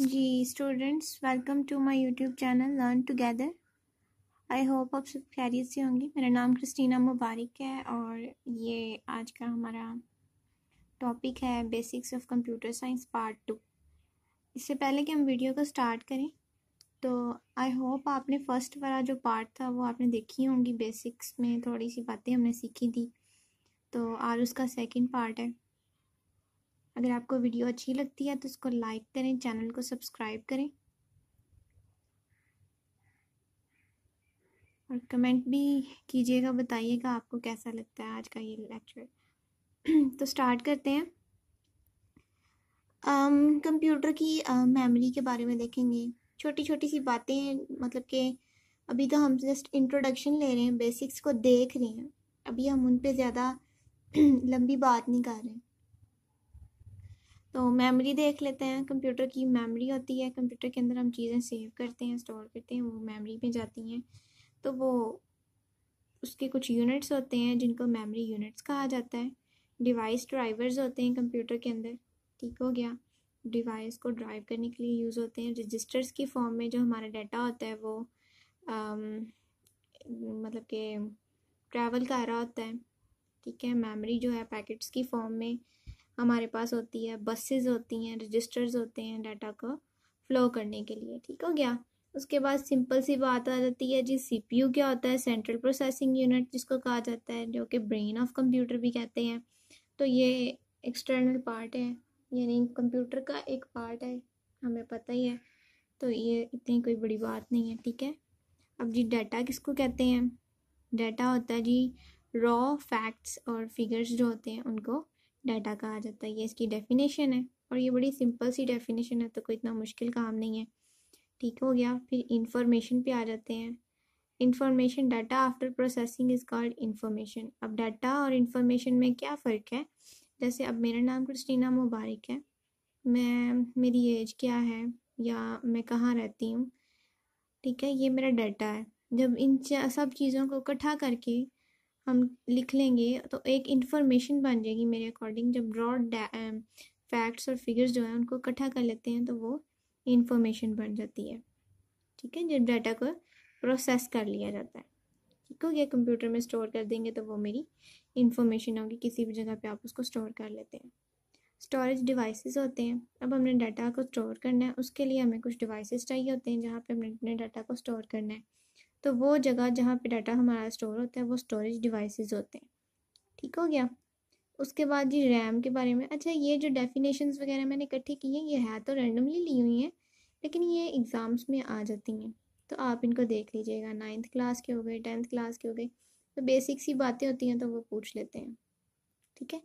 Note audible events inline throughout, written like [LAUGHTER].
ji students welcome to my YouTube channel learn together I hope आप सब खैरियत से होंगी मेरा नाम क्रिस्टीना मुबारक है और ये आज का हमारा टॉपिक है basics of computer science part two इससे पहले कि हम वीडियो को स्टार्ट करें तो आई होप आपने फर्स्ट वाला जो पार्ट था वो आपने देखी होंगी बेसिक्स में थोड़ी सी बातें हमने सीखी थी तो आज उसका सेकेंड पार्ट है अगर आपको वीडियो अच्छी लगती है तो इसको लाइक करें चैनल को सब्सक्राइब करें और कमेंट भी कीजिएगा बताइएगा आपको कैसा लगता है आज का ये लेक्चर [CLEARS THROAT] तो स्टार्ट करते हैं कंप्यूटर की मेमोरी के बारे में देखेंगे छोटी छोटी सी बातें मतलब कि अभी तो हम जस्ट इंट्रोडक्शन ले रहे हैं बेसिक्स को देख रहे हैं अभी हम उन पर ज़्यादा [CLEARS THROAT] लंबी बात नहीं कर रहे हैं तो मेमोरी देख लेते हैं कंप्यूटर की मेमोरी होती है कंप्यूटर के अंदर हम चीज़ें सेव करते हैं स्टोर करते हैं वो मेमोरी में जाती हैं तो वो उसके कुछ यूनिट्स होते हैं जिनको मेमोरी यूनिट्स कहा जाता है डिवाइस ड्राइवर्स होते हैं कंप्यूटर के अंदर ठीक हो गया डिवाइस को ड्राइव करने के लिए यूज़ होते हैं रजिस्टर्स की फॉर्म में जो हमारा डाटा होता है वो आम, मतलब के ट्रैवल कर रहा होता है ठीक है मेमोरी जो है पैकेट्स की फॉर्म में हमारे पास होती है बसेस होती हैं रजिस्टर्स होते हैं डाटा को फ्लो करने के लिए ठीक हो गया उसके बाद सिंपल सी बात आ जाती है जी सीपीयू क्या होता है सेंट्रल प्रोसेसिंग यूनिट जिसको कहा जाता है जो कि ब्रेन ऑफ कंप्यूटर भी कहते हैं तो ये एक्सटर्नल पार्ट है यानी कंप्यूटर का एक पार्ट है हमें पता ही है तो ये इतनी कोई बड़ी बात नहीं है ठीक है अब जी डाटा किसको कहते हैं डाटा होता है जी रॉ फैक्ट्स और फिगर्स जो होते हैं उनको डाटा कहा जाता है ये इसकी डेफिनेशन है और ये बड़ी सिंपल सी डेफिनेशन है तो कोई इतना मुश्किल काम नहीं है ठीक हो गया फिर इंफॉर्मेशन पे आ जाते हैं information data after processing is called information अब डाटा और इंफॉर्मेशन में क्या फ़र्क है जैसे अब मेरा नाम क्रिस्टीना मुबारक है मैं मेरी एज क्या है या मैं कहाँ रहती हूँ ठीक है ये मेरा डाटा है जब इन सब चीज़ों को इकट्ठा करके हम लिख लेंगे तो एक इन्फॉर्मेशन बन जाएगी मेरे अकॉर्डिंग जब ब्रॉड फैक्ट्स और फिगर्स जो हैं उनको इकट्ठा कर लेते हैं तो वो इन्फॉर्मेशन बन जाती है ठीक है जब डाटा को प्रोसेस कर लिया जाता है ठीक हो गया कंप्यूटर में स्टोर कर देंगे तो वो मेरी इन्फॉर्मेशन होगी किसी भी जगह पे आप उसको स्टोर कर लेते हैं स्टोरेज डिवाइसेस होते हैं अब हमने डाटा को स्टोर करना है उसके लिए हमें कुछ डिवाइसेस चाहिए होते हैं जहाँ पे हमने अपने डाटा को स्टोर करना है तो वो जगह जहाँ पे डाटा हमारा स्टोर होता है वो स्टोरेज डिवाइसेस होते हैं ठीक हो गया उसके बाद जी रैम के बारे में अच्छा ये जो डेफिनेशन वगैरह मैंने इकट्ठी की हैं ये है तो रेंडमली ली हुई हैं लेकिन ये एग्ज़ाम्स में आ जाती हैं तो आप इनको देख लीजिएगा नाइन्थ क्लास के हो गए टेंथ क्लास के हो गए तो बेसिक सी बातें होती हैं तो वो पूछ लेते हैं ठीक है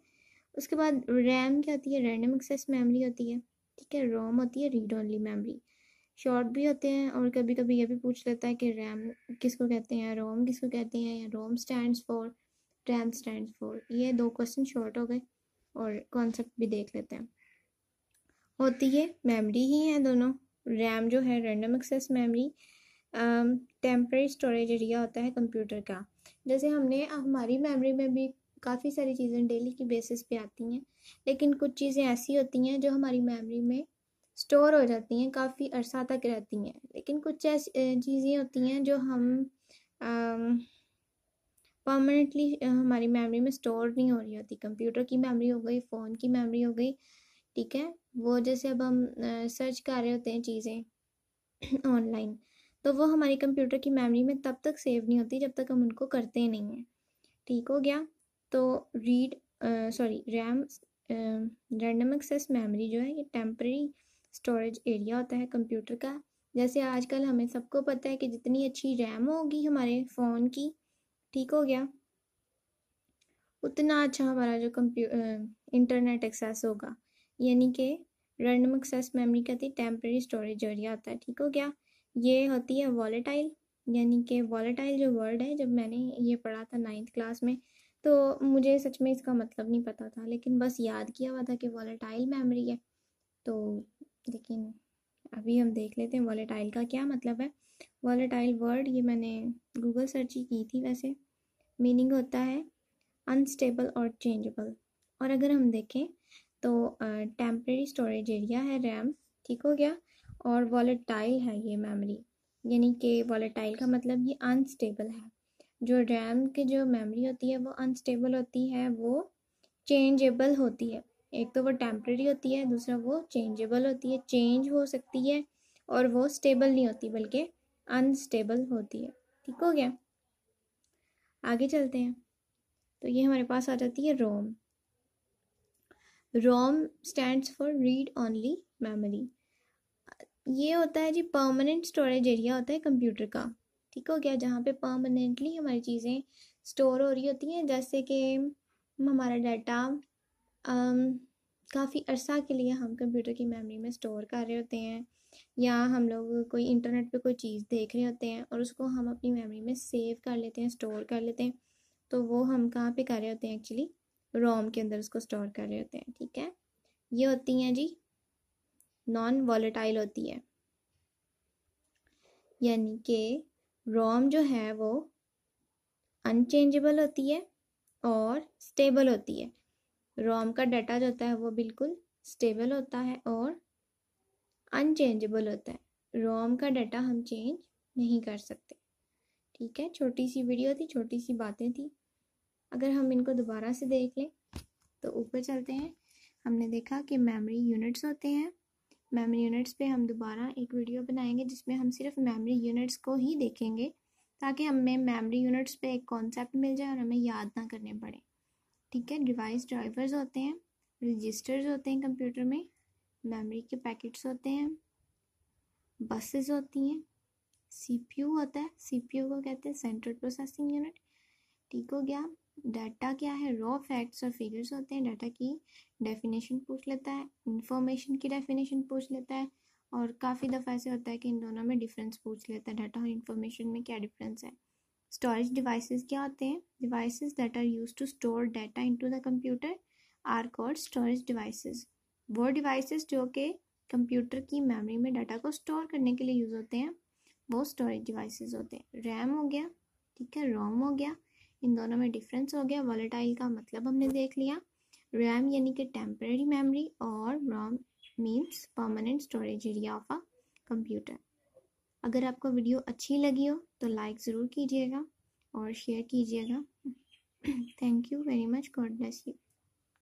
उसके बाद रैम क्या होती है रैंडम एक्सेस मेमोरी होती है ठीक है रोम होती है रीड ओनली मेमोरी शॉर्ट भी होते हैं और कभी कभी ये भी पूछ लेता है कि रैम किसको कहते हैं रोम किसको कहते हैं या ROM stand for RAM stand for ये दो क्वेश्चन शॉर्ट हो गए और कॉन्सेप्ट भी देख लेते हैं होती है मेमोरी ही है दोनों रैम जो है random access memory temporary storage area होता है कंप्यूटर का जैसे हमने हमारी मेमोरी में भी काफ़ी सारी चीज़ें डेली की बेसिस पे आती हैं लेकिन कुछ चीज़ें ऐसी होती हैं जो हमारी मेमोरी में स्टोर हो जाती हैं काफ़ी अरसा तक रहती हैं लेकिन कुछ ऐसी चीज़ें होती हैं जो हम परमानेंटली हमारी मेमोरी में स्टोर नहीं हो रही होती कंप्यूटर की मेमोरी हो गई फ़ोन की मेमोरी हो गई ठीक है वो जैसे अब हम सर्च कर रहे होते हैं चीज़ें ऑनलाइन [CLEARS THROAT] तो वो हमारी कंप्यूटर की मेमोरी में तब तक सेव नहीं होती जब तक हम उनको करते नहीं हैं ठीक हो गया तो read sorry RAM random access memory जो है ये टेम्प्रेरी स्टोरेज एरिया होता है कंप्यूटर का जैसे आजकल हमें सबको पता है कि जितनी अच्छी रैम होगी हमारे फ़ोन की ठीक हो गया उतना अच्छा हमारा जो कंप्यू इंटरनेट एक्सेस होगा यानी कि रैंडम एक्सेस मेमोरी कहती है टेम्प्रेरी स्टोरेज एरिया होता है ठीक हो गया ये होती है वॉलेटाइल यानी कि वॉलेटाइल जो वर्ड है जब मैंने ये पढ़ा था नाइन्थ क्लास में तो मुझे सच में इसका मतलब नहीं पता था लेकिन बस याद किया हुआ था कि वॉलेटाइल मेमोरी है तो लेकिन अभी हम देख लेते हैं वॉलेटाइल का क्या मतलब है वॉलेटाइल वर्ड ये मैंने गूगल सर्च ही की थी वैसे मीनिंग होता है अनस्टेबल और चेंजेबल और अगर हम देखें तो टेम्प्रेरी स्टोरेज एरिया है रैम ठीक हो गया और वॉलेटाइल है ये मेमोरी यानी कि वॉलेटाइल का मतलब ये अनस्टेबल है जो रैम की जो मेमोरी होती है वो अनस्टेबल होती है वो चेंजेबल होती है एक तो वो टेम्प्रेरी होती है दूसरा वो चेंजेबल होती है चेंज हो सकती है और वो स्टेबल नहीं होती बल्कि अनस्टेबल होती है ठीक हो गया आगे चलते हैं तो ये हमारे पास आ जाती है ROM ROM stands for read only memory ये होता है जी परमानेंट स्टोरेज एरिया होता है कंप्यूटर का ठीक हो गया जहाँ पे परमानेंटली हमारी चीज़ें स्टोर हो रही होती हैं जैसे कि हमारा डाटा काफ़ी अरसा के लिए हम कंप्यूटर की मेमोरी में स्टोर कर रहे होते हैं या हम लोग कोई इंटरनेट पे कोई चीज़ देख रहे होते हैं और उसको हम अपनी मेमोरी में सेव कर लेते हैं स्टोर कर लेते हैं तो वो हम कहाँ पे कर रहे होते हैं एक्चुअली रोम के अंदर उसको स्टोर कर रहे होते हैं ठीक है ये होती हैं जी नॉन वॉलेटाइल होती है यानी कि रोम जो है वो अनचेंजेबल होती है और स्टेबल होती है रोम का डाटा जो होता है वो बिल्कुल स्टेबल होता है और अनचेंजेबल होता है रोम का डाटा हम चेंज नहीं कर सकते ठीक है छोटी सी वीडियो थी छोटी सी बातें थी अगर हम इनको दोबारा से देख लें तो ऊपर चलते हैं हमने देखा कि मेमोरी यूनिट्स होते हैं मेमोरी यूनिट्स पे हम दोबारा एक वीडियो बनाएंगे जिसमें हम सिर्फ मेमोरी यूनिट्स को ही देखेंगे ताकि हमें मेमोरी यूनिट्स पे एक कॉन्सेप्ट मिल जाए और हमें याद ना करने पड़े ठीक है डिवाइस ड्राइवर्स होते हैं रजिस्टर्स होते हैं कंप्यूटर में मेमोरी के पैकेट्स होते हैं बसेस होती हैं सीपीयू होता है सीपीयू को कहते हैं सेंट्रल प्रोसेसिंग यूनिट ठीक हो गया डाटा क्या है रॉ फैक्ट्स और फिगर्स होते हैं डाटा की डेफिनेशन पूछ लेता है इंफॉर्मेशन की डेफिनेशन पूछ लेता है और काफ़ी दफ़ा ऐसे होता है कि इन दोनों में डिफरेंस पूछ लेता है डाटा और इन्फॉर्मेशन में क्या डिफरेंस है स्टोरेज devices क्या होते हैं that are used to store data into the computer are called storage device वो डिवाइस जो कि कंप्यूटर की मेमोरी में डाटा को स्टोर करने के लिए यूज़ होते हैं वो स्टोरेज डिवाइसेस होते हैं रैम हो गया ठीक है रोम हो गया इन दोनों में डिफरेंस हो गया वॉलेटाइल का मतलब हमने देख लिया रैम यानी कि टेम्परेरी मेमोरी और ROM means permanent storage area of a computer अगर आपको वीडियो अच्छी लगी हो तो लाइक ज़रूर कीजिएगा और शेयर कीजिएगा thank you very much God bless you